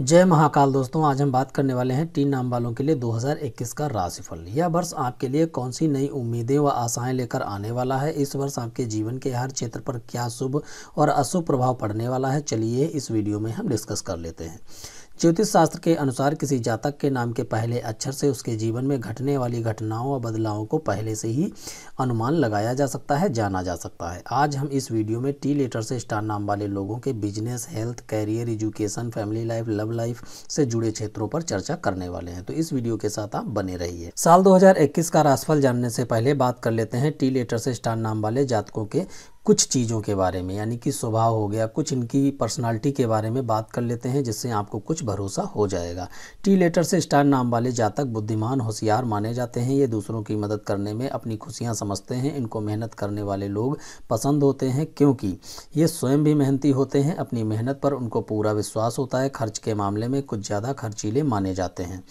जय महाकाल दोस्तों आज हम बात करने वाले हैं तीन नाम वालों के लिए 2021 का राशिफल यह वर्ष आपके लिए कौन सी नई उम्मीदें व आशाएं लेकर आने वाला है इस वर्ष आपके जीवन के हर क्षेत्र पर क्या शुभ और अशुभ प्रभाव पड़ने वाला है चलिए इस वीडियो में हम डिस्कस कर लेते हैं ज्योतिष शास्त्र के अनुसार किसी जातक के नाम के पहले अक्षर से उसके जीवन में घटने वाली घटनाओं और बदलावों को पहले से ही अनुमान लगाया जा सकता है जाना जा सकता है आज हम इस वीडियो में टी लेटर से स्टार नाम वाले लोगों के business health career education family life love life से जुड़े क्षेत्रों पर चर्चा करने वाले हैं तो इस वीडियो के साथ आप बने रहिए साल दो का राशफल जानने से पहले बात कर लेते हैं टी लेटर से स्टार नाम वाले जातकों के कुछ चीज़ों के बारे में यानी कि स्वभाव हो गया कुछ इनकी पर्सनालिटी के बारे में बात कर लेते हैं जिससे आपको कुछ भरोसा हो जाएगा टी लेटर से स्टार नाम वाले जातक बुद्धिमान होशियार माने जाते हैं ये दूसरों की मदद करने में अपनी खुशियाँ समझते हैं इनको मेहनत करने वाले लोग पसंद होते हैं क्योंकि ये स्वयं भी मेहनती होते हैं अपनी मेहनत पर उनको पूरा विश्वास होता है खर्च के मामले में कुछ ज़्यादा खर्चीले माने जाते हैं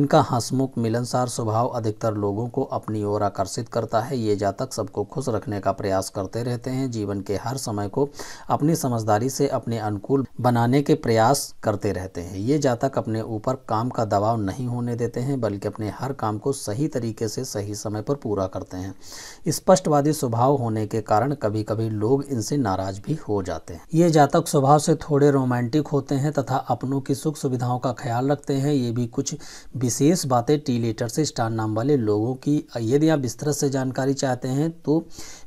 इनका हंसमुख मिलनसार स्वभाव अधिकतर लोगों को अपनी ओर आकर्षित करता है ये जातक सबको खुश रखने का प्रयास करते रहते हैं हैं जीवन के हर समय को अपनी समझदारी से अपने अनुकूल बनाने के प्रयास करते रहते हैं ये जातक अपने ऊपर काम का दबाव नहीं होने देते हैं बल्कि अपने हर काम को सही तरीके से सही समय पर पूरा करते हैं स्पष्टवादी स्वभाव होने के कारण कभी कभी लोग इनसे नाराज भी हो जाते हैं ये जातक स्वभाव से थोड़े रोमांटिक होते हैं तथा अपनों की सुख सुविधाओं का ख्याल रखते हैं ये भी कुछ विशेष बातें टी लेटर से स्टार नाम वाले लोगों की यदि आप विस्तृत से जानकारी चाहते हैं तो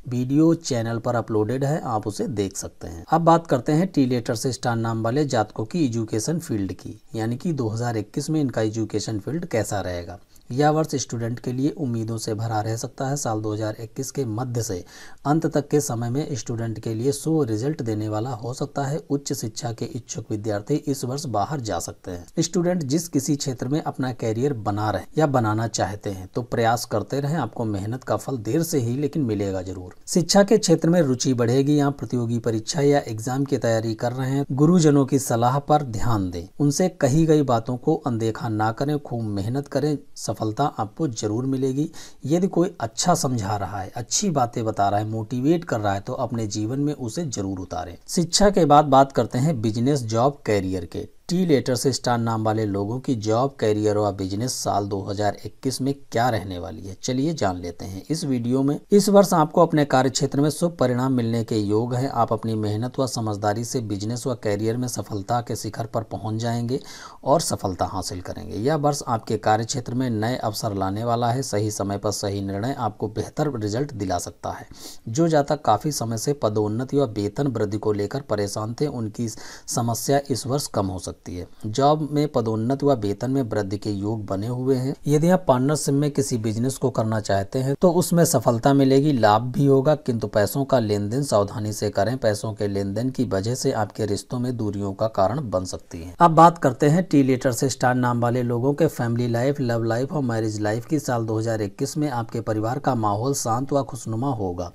वीडियो चैनल पर अपलोडेड है आप उसे देख सकते हैं अब बात करते हैं टी लेटर से स्टार नाम वाले जातकों की एजुकेशन फील्ड की यानी कि 2021 में इनका एजुकेशन फील्ड कैसा रहेगा यह वर्ष स्टूडेंट के लिए उम्मीदों से भरा रह सकता है साल 2021 के मध्य से अंत तक के समय में स्टूडेंट के लिए सो रिजल्ट देने वाला हो सकता है उच्च शिक्षा के इच्छुक विद्यार्थी इस वर्ष बाहर जा सकते हैं स्टूडेंट जिस किसी क्षेत्र में अपना कैरियर बना रहे या बनाना चाहते हैं तो प्रयास करते रहें आपको मेहनत का फल देर से ही लेकिन मिलेगा जरूर शिक्षा के क्षेत्र में रुचि बढ़ेगी या प्रतियोगी परीक्षा या एग्जाम की तैयारी कर रहे हैं गुरुजनों की सलाह पर ध्यान दें उनसे कही गई बातों को अनदेखा ना करें खूब मेहनत करें सफलता आपको ज़रूर मिलेगी यदि कोई अच्छा समझा रहा है अच्छी बातें बता रहा है मोटिवेट कर रहा है तो अपने जीवन में उसे ज़रूर उतारें शिक्षा के बाद बात करते हैं बिजनेस जॉब कैरियर के टी लेटर से स्टार नाम वाले लोगों की जॉब कैरियर और बिजनेस साल 2021 में क्या रहने वाली है चलिए जान लेते हैं इस वीडियो में इस वर्ष आपको अपने कार्य क्षेत्र में शुभ परिणाम मिलने के योग है आप अपनी मेहनत व समझदारी से बिजनेस व कैरियर में सफलता के शिखर पर पहुंच जाएंगे और सफलता हासिल करेंगे यह वर्ष आपके कार्य क्षेत्र में नए अवसर लाने वाला है सही समय पर सही निर्णय आपको बेहतर रिजल्ट दिला सकता है जो जाता काफ़ी समय से पदोन्नति व वेतन वृद्धि को लेकर परेशान थे उनकी समस्या इस वर्ष कम हो सकती सकती है जॉब में पदोन्नत व वेतन में वृद्धि के योग बने हुए हैं यदि आप पार्टनरशिप में किसी बिजनेस को करना चाहते हैं तो उसमें सफलता मिलेगी लाभ भी होगा किंतु पैसों का लेन देन सावधानी से करें पैसों के लेन देन की वजह से आपके रिश्तों में दूरियों का कारण बन सकती है अब बात करते हैं टी लेटर से स्टार नाम वाले लोगों के फैमिली लाइफ लव लाइफ और मैरिज लाइफ की साल दो में आपके परिवार का माहौल शांत व खुशनुमा होगा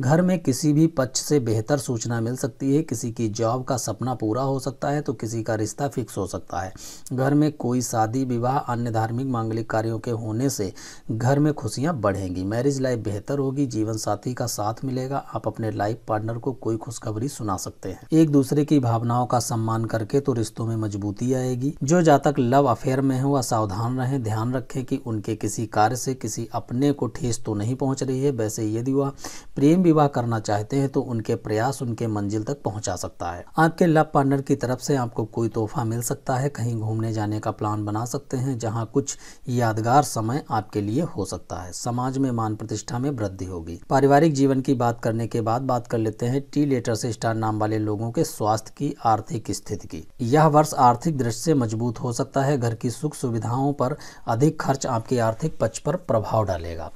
घर में किसी भी पक्ष से बेहतर सूचना मिल सकती है किसी की जॉब का सपना पूरा हो सकता है तो किसी का रिश्ता रास्ता फिक्स हो सकता है घर में कोई शादी विवाह अन्य धार्मिक मांगलिक कार्यों के होने से घर में खुशियाँ बढ़ेंगी मैरिज लाइफ बेहतर होगी जीवन साथी का साथ मिलेगा आप अपने लाइफ पार्टनर को कोई खुशखबरी सुना सकते हैं एक दूसरे की भावनाओं का सम्मान करके तो रिश्तों में मजबूती आएगी जो जातक लव अफेयर में है वह सावधान रहे ध्यान रखें कि उनके किसी कार्य से किसी अपने को ठेस तो नहीं पहुंच रही है वैसे यदि वह प्रेम विवाह करना चाहते हैं तो उनके प्रयास उनके मंजिल तक पहुंचा सकता है आपके लव पार्टनर की तरफ से आपको कोई तोहफा तोहफा मिल सकता है कहीं घूमने जाने का प्लान बना सकते हैं जहां कुछ यादगार समय आपके लिए हो सकता है समाज में मान प्रतिष्ठा में वृद्धि होगी पारिवारिक जीवन की बात करने के बाद बात कर लेते हैं टी लेटर से स्टार नाम वाले लोगों के स्वास्थ्य की आर्थिक स्थिति की यह वर्ष आर्थिक दृष्टि से मजबूत हो सकता है घर की सुख सुविधाओं पर अधिक खर्च आपके आर्थिक पक्ष पर प्रभाव डालेगा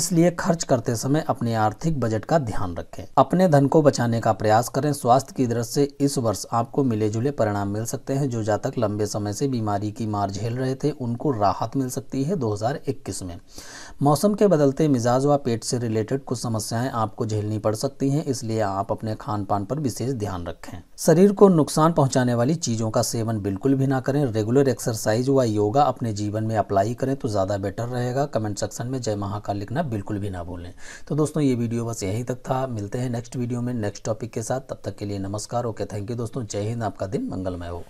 इसलिए खर्च करते समय अपने आर्थिक बजट का ध्यान रखें अपने धन को बचाने का प्रयास करें स्वास्थ्य की दृष्टि से इस वर्ष आपको मिले जुले परिणाम मिल सकते सकते हैं जो जातक लंबे समय से बीमारी की मार झेल रहे थे उनको राहत मिल सकती है 2021 में मौसम के बदलते मिजाज व पेट से रिलेटेड कुछ समस्याएं आपको झेलनी पड़ सकती हैं इसलिए आप अपने खान पान पर विशेष ध्यान रखें शरीर को नुकसान पहुंचाने वाली चीज़ों का सेवन बिल्कुल भी ना करें रेगुलर एक्सरसाइज व योगा अपने जीवन में अप्लाई करें तो ज़्यादा बेटर रहेगा कमेंट सेक्शन में जय महाकाल लिखना बिल्कुल भी ना भूलें तो दोस्तों ये वीडियो बस यहीं तक था मिलते हैं नेक्स्ट वीडियो में नेक्स्ट टॉपिक के साथ तब तक के लिए नमस्कार ओके थैंक यू दोस्तों जय हिंद आपका दिन मंगलमय हो